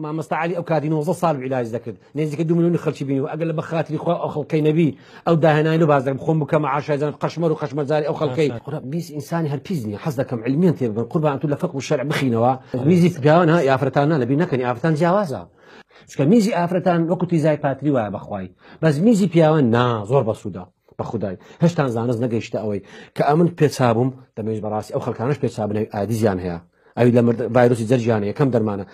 ما مستعلي او كادين وصل صار بعلاج ذكر نيزك دوم لوني خلشي بيني واقل بخاتي اخو او خلقي نبي او داهنا لو بازك بخوم بكم عاشا اذا قشمر وقشمر زاري او خلقي بيس انساني هالبيزني حصدك علميا طيب قربا انت لا فقه الشرع بخينوا ميزي بيان يا افرتانا لبي نكني افرتان جوازا شكا ميزي افرتان وقتي زاي باتري واه بخواي بس ميزي بيان نا زور بسودا بخداي هش تنزانز نغيشت اوي كامن بيتسابم دمج براسي او خلكانش بيتسابني ادي زيان هيا اي لما فيروس جرجاني كم درمانه